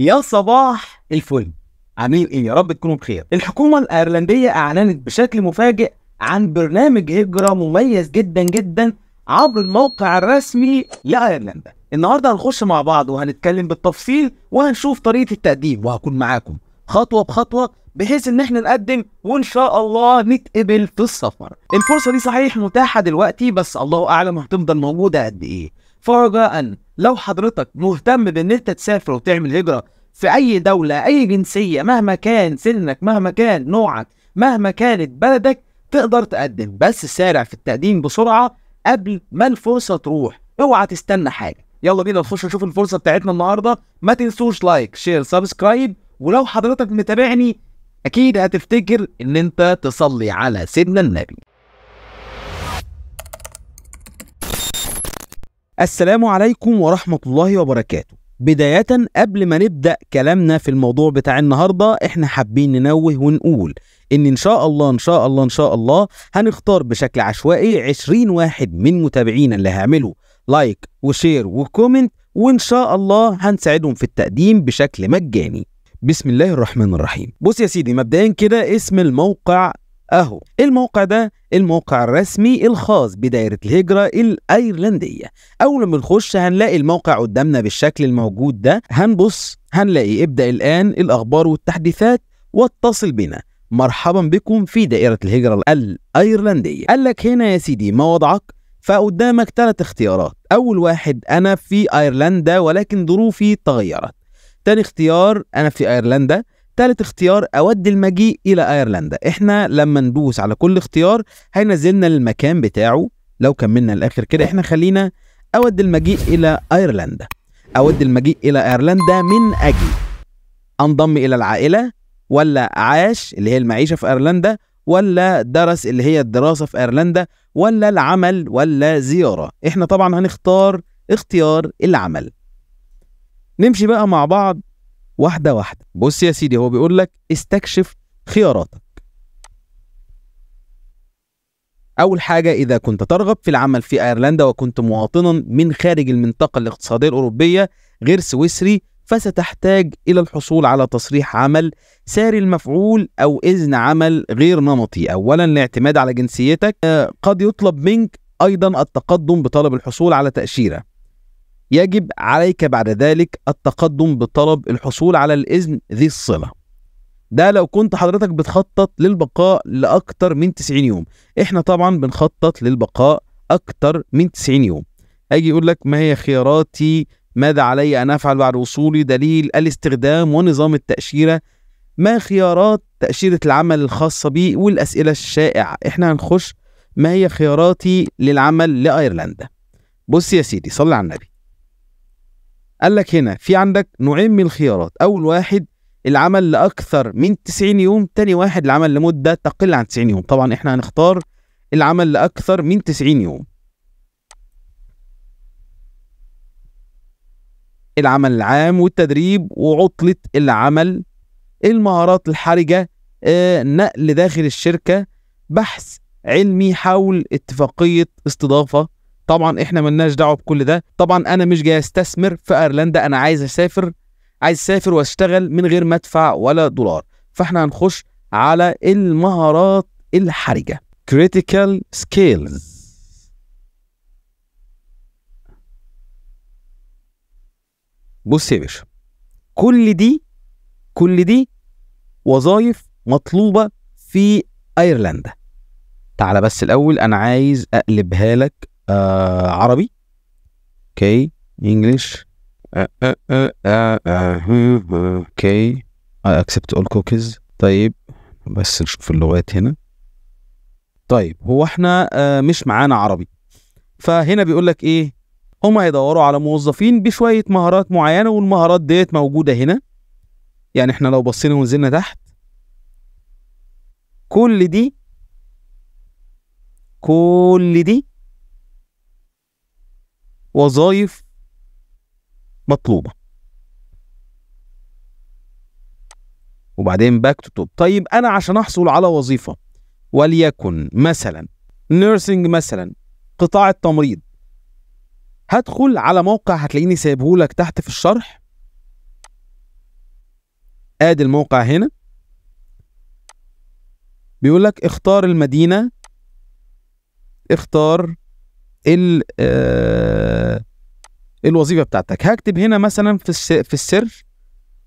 يا صباح الفل عاملين ايه يا رب تكونوا بخير الحكومه الايرلنديه اعلنت بشكل مفاجئ عن برنامج هجره مميز جدا جدا عبر الموقع الرسمي لايرلندا النهارده هنخش مع بعض وهنتكلم بالتفصيل وهنشوف طريقه التقديم وهكون معاكم خطوه بخطوه بحيث ان احنا نقدم وان شاء الله نتقبل في السفر الفرصه دي صحيح متاحه دلوقتي بس الله اعلم هتفضل موجوده قد ايه فرجاء لو حضرتك مهتم بان انت تسافر وتعمل هجره في اي دوله اي جنسيه مهما كان سنك مهما كان نوعك مهما كانت بلدك تقدر تقدم بس سارع في التقديم بسرعه قبل ما الفرصه تروح اوعى تستنى حاجه يلا بينا نخش نشوف الفرصه بتاعتنا النهارده ما تنسوش لايك شير سبسكرايب ولو حضرتك متابعني اكيد هتفتكر ان انت تصلي على سيدنا النبي السلام عليكم ورحمة الله وبركاته بداية قبل ما نبدأ كلامنا في الموضوع بتاع النهاردة احنا حابين ننوه ونقول ان ان شاء الله ان شاء الله ان شاء الله هنختار بشكل عشوائي 20 واحد من متابعينا اللي هيعملوا لايك وشير وكومنت وان شاء الله هنساعدهم في التقديم بشكل مجاني بسم الله الرحمن الرحيم بص يا سيدي مبدئيا كده اسم الموقع اهو الموقع ده الموقع الرسمي الخاص بدائرة الهجرة الأيرلندية أول ما نخش هنلاقي الموقع قدامنا بالشكل الموجود ده هنبص هنلاقي ابدأ الآن الأخبار والتحديثات واتصل بنا مرحبا بكم في دائرة الهجرة الأيرلندية قال لك هنا يا سيدي ما وضعك فقدامك ثلاث اختيارات أول واحد أنا في أيرلندا ولكن ظروفي تغيرت تاني اختيار أنا في أيرلندا ثالث اختيار اودي المجيء الى ايرلندا احنا لما ندوس على كل اختيار هينزلنا للمكان بتاعه لو كملنا الاخر كده احنا خلينا اودي المجيء الى ايرلندا اودي المجيء الى ايرلندا من اجل انضم الى العائله ولا عاش اللي هي المعيشه في ايرلندا ولا درس اللي هي الدراسه في ايرلندا ولا العمل ولا زياره احنا طبعا هنختار اختيار العمل نمشي بقى مع بعض واحده واحده بص يا سيدي هو بيقول لك استكشف خياراتك أول حاجة إذا كنت ترغب في العمل في أيرلندا وكنت مواطنا من خارج المنطقة الاقتصادية الأوروبية غير سويسري فستحتاج إلى الحصول على تصريح عمل ساري المفعول أو إذن عمل غير نمطي أولا الاعتماد على جنسيتك آه، قد يطلب منك أيضا التقدم بطلب الحصول على تأشيرة يجب عليك بعد ذلك التقدم بطلب الحصول على الإذن ذي الصلة ده لو كنت حضرتك بتخطط للبقاء لأكتر من 90 يوم احنا طبعا بنخطط للبقاء أكتر من 90 يوم أجي يقول لك ما هي خياراتي ماذا علي أن أفعل بعد وصولي دليل الاستخدام ونظام التأشيرة ما خيارات تأشيرة العمل الخاصة بي والأسئلة الشائعة احنا هنخش ما هي خياراتي للعمل لأيرلندا بص يا سيدي صلي على النبي قال لك هنا في عندك نوعين من الخيارات اول واحد العمل لاكثر من 90 يوم تاني واحد العمل لمده تقل عن 90 يوم طبعا احنا هنختار العمل لاكثر من 90 يوم العمل العام والتدريب وعطله العمل المهارات الحرجه آه نقل داخل الشركه بحث علمي حول اتفاقيه استضافه طبعا احنا ملناش دعوه بكل ده طبعا انا مش جاي استثمر في ايرلندا انا عايز اسافر عايز اسافر واشتغل من غير ما ادفع ولا دولار فاحنا هنخش على المهارات الحرجه critical skills بص يا باشا كل دي كل دي وظائف مطلوبه في ايرلندا تعالى بس الاول انا عايز اقلبها لك آه عربي اوكي انجلش اوكي اكسبت اول كوكيز طيب بس نشوف اللغات هنا طيب هو احنا آه مش معانا عربي فهنا بيقول لك ايه هم هيدوروا على موظفين بشويه مهارات معينه والمهارات ديت موجوده هنا يعني احنا لو بصينا ونزلنا تحت كل دي كل دي وظائف مطلوبه وبعدين باك توب طيب انا عشان احصل على وظيفه وليكن مثلا نيرسينج مثلا قطاع التمريض هدخل على موقع هتلاقيني سايبهولك تحت في الشرح ادي الموقع هنا بيقول لك اختار المدينه اختار آه، الوظيفه بتاعتك هكتب هنا مثلا في في السر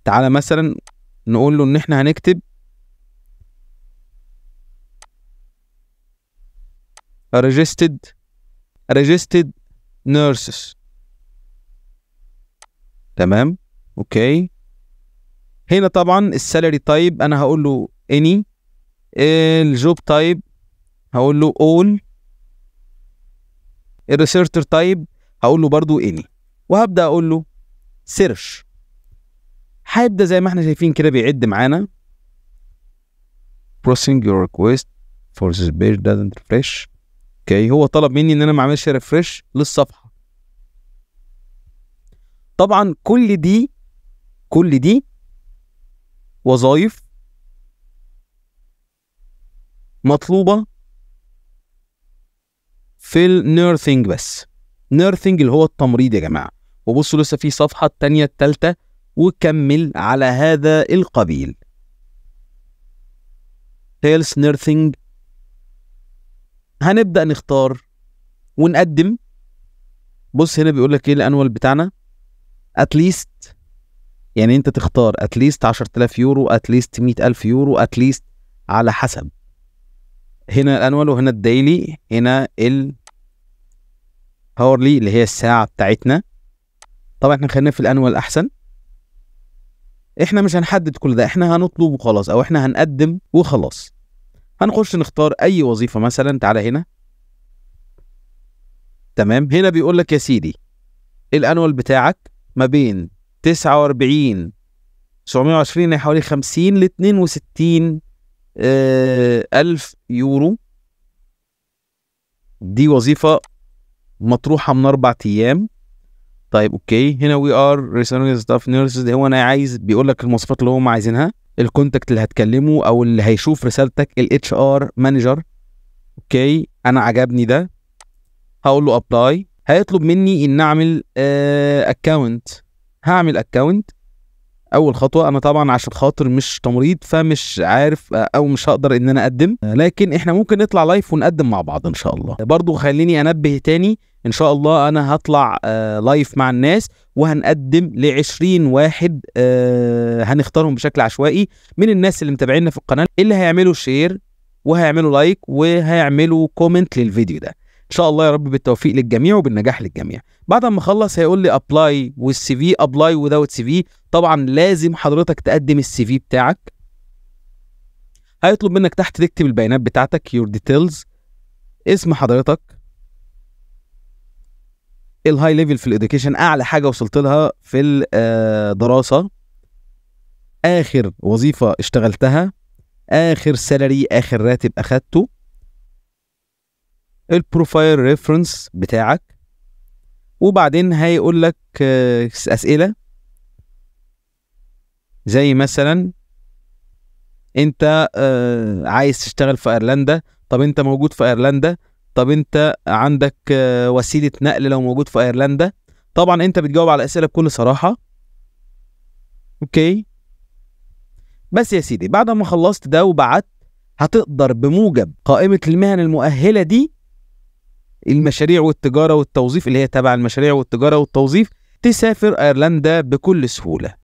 تعالى مثلا نقول له ان احنا هنكتب registered registered nurses تمام اوكي هنا طبعا السالري تايب انا هقول له اني الجوب تايب هقول له all الريسيرتر تايب هقول له برضو اني إيه وهبدا اقول له سيرش هيبدا زي ما احنا شايفين كده بيعد معانا processing your request for this page doesn't refresh اوكي هو طلب مني ان انا ما اعملش ريفرش للصفحه طبعا كل دي كل دي وظايف مطلوبه في النيرثنج بس نيرثنج اللي هو التمريض يا جماعه وبصوا لسه في صفحه الثانيه الثالثه وكمل على هذا القبيل تيلز نيرثنج هنبدا نختار ونقدم بص هنا بيقول لك ايه الانوال بتاعنا اتليست يعني انت تختار اتليست 10000 يورو اتليست 100000 يورو اتليست على حسب هنا الانوال وهنا الديلي هنا هورلي اللي هي الساعة بتاعتنا طبعا احنا خلينا في الانوال احسن احنا مش هنحدد كل ده احنا هنطلب وخلاص او احنا هنقدم وخلاص هنخش نختار اي وظيفة مثلا تعالى هنا تمام هنا بيقول لك يا سيدي الانوال بتاعك ما بين 49 720 حوالي 50 ل 62 آه، ألف يورو دي وظيفة مطروحة من أربع أيام طيب اوكي هنا وي ار ريسيرنج ستاف نيرسز هو انا عايز بيقول لك المواصفات اللي هم عايزينها الكونتاكت اللي هتكلمه او اللي هيشوف رسالتك الاتش ار مانجر اوكي انا عجبني ده هقول له ابلاي هيطلب مني ان اعمل اكونت آه، هعمل اكونت اول خطوه انا طبعا عشان خاطر مش تمريض فمش عارف او مش هقدر ان انا اقدم لكن احنا ممكن نطلع لايف ونقدم مع بعض ان شاء الله برضو خليني انبه تاني ان شاء الله انا هطلع آه لايف مع الناس وهنقدم ل 20 واحد آه هنختارهم بشكل عشوائي من الناس اللي متابعينا في القناه اللي هيعملوا شير وهيعملوا لايك وهيعملوا كومنت للفيديو ده ان شاء الله يا رب بالتوفيق للجميع وبالنجاح للجميع بعد ما اخلص هيقول لي ابلاي والسي في ابلاي وداوت سي في طبعا لازم حضرتك تقدم السي في بتاعك هيطلب منك تحت تكتب البيانات بتاعتك يور ديتيلز اسم حضرتك الهاي ليفل في الاديوكيشن اعلى حاجه وصلت لها في الدراسه آه، اخر وظيفه اشتغلتها اخر سالري اخر راتب اخدته البروفايل ريفرنس بتاعك وبعدين هيقول لك آه، اسئله زي مثلا انت آه، عايز تشتغل في ايرلندا طب انت موجود في ايرلندا طب انت عندك آه، وسيله نقل لو موجود في ايرلندا طبعا انت بتجاوب على الاسئله بكل صراحه اوكي بس يا سيدي بعد ما خلصت ده وبعت هتقدر بموجب قائمه المهن المؤهله دي المشاريع والتجارة والتوظيف اللي هي تبع المشاريع والتجارة والتوظيف تسافر أيرلندا بكل سهولة